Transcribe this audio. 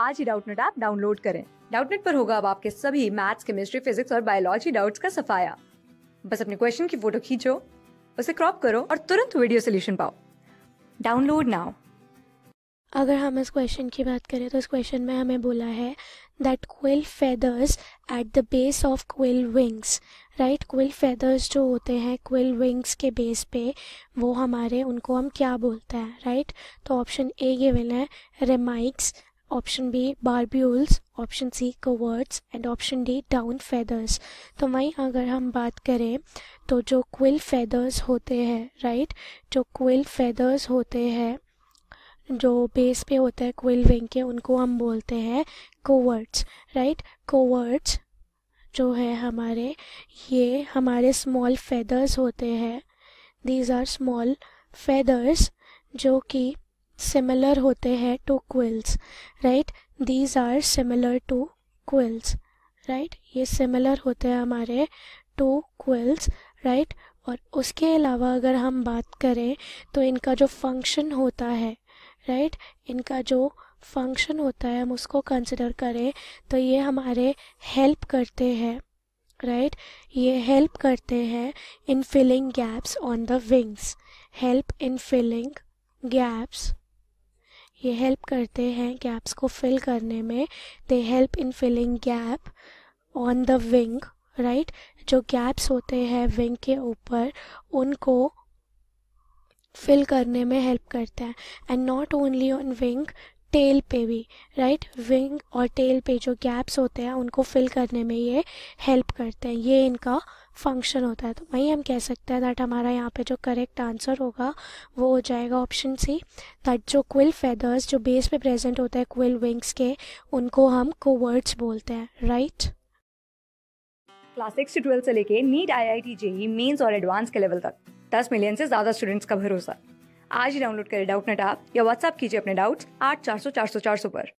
आज ही Doubtnut app download करें डाउटनेट पर होगा अब आपके सभी मैथ्स केमिस्ट्री फिजिक्स और बायोलॉजी डाउट्स का सफाया बस अपने क्वेश्चन की फोटो खींचो उसे क्रॉप करो और तुरंत वीडियो सोल्यूशन पाओ डाउनलोड नाउ अगर हम इस क्वेश्चन की बात करें तो इस क्वेश्चन में हमें बोला है that quill feathers at the base of quill wings right quill feathers जो होते हैं क्विल विंग्स के बेस पे वो हमारे उनको हम क्या बोलते हैं राइट right? तो ऑप्शन ए गिवन है remiges option B barbules option C coverts and option D down feathers तो वहीं अगर हम बात करें तो जो क्विल फेदर्स होते हैं राइट जो क्विल फेदर्स होते हैं जो बेस पे होता है क्विल विंग के उनको हम बोलते हैं कोवर्ड्स राइट कोवर्ड्स जो है हमारे ये हमारे स्मॉल फेदर्स होते हैं दीज आर स्मॉल फेदर्स जो कि सिमिलर होते हैं to quills right these are similar to quills right ये सिमिलर होते हैं हमारे टू क्विल्स राइट और उसके अलावा अगर हम बात करें तो इनका जो फंक्शन होता है राइट इनका जो फंक्शन होता है हम उसको कंसिडर करें तो ये हमारे हेल्प करते हैं राइट right? ये हेल्प करते हैं in filling gaps on the wings help in filling gaps ये हेल्प करते हैं गैप्स को फिल करने में they help in filling gap on the wing right जो गैप्स होते हैं विंग के ऊपर उनको फिल करने में हेल्प करते हैं and not only on wing tail पे भी राइट right? विंग और टेल पे जो गैप्स होते हैं उनको फिल करने में ये हेल्प करते हैं ये इनका फंक्शन होता है तो वही हम कह सकते हैं दैट हमारा यहाँ पे जो करेक्ट आंसर होगा वो हो जाएगा ऑप्शन सी दैट जो क्विल फेदर्स जो बेस पे प्रेजेंट होता है क्विल विंग्स के उनको हम कोवर्ड्स बोलते हैं राइट क्लास सिक्स से ट्वेल्थ से लेके NEET I I T JEE mains और एडवांस के लेवल तक दस मिलियन से ज़्यादा स्टूडेंट्स का भरोसा आज ही डाउनलोड करें डाउट नेट आप या व्हाट्सअप कीजिए अपने डाउट्स आठ चार सौ चार सौ चार सौ पर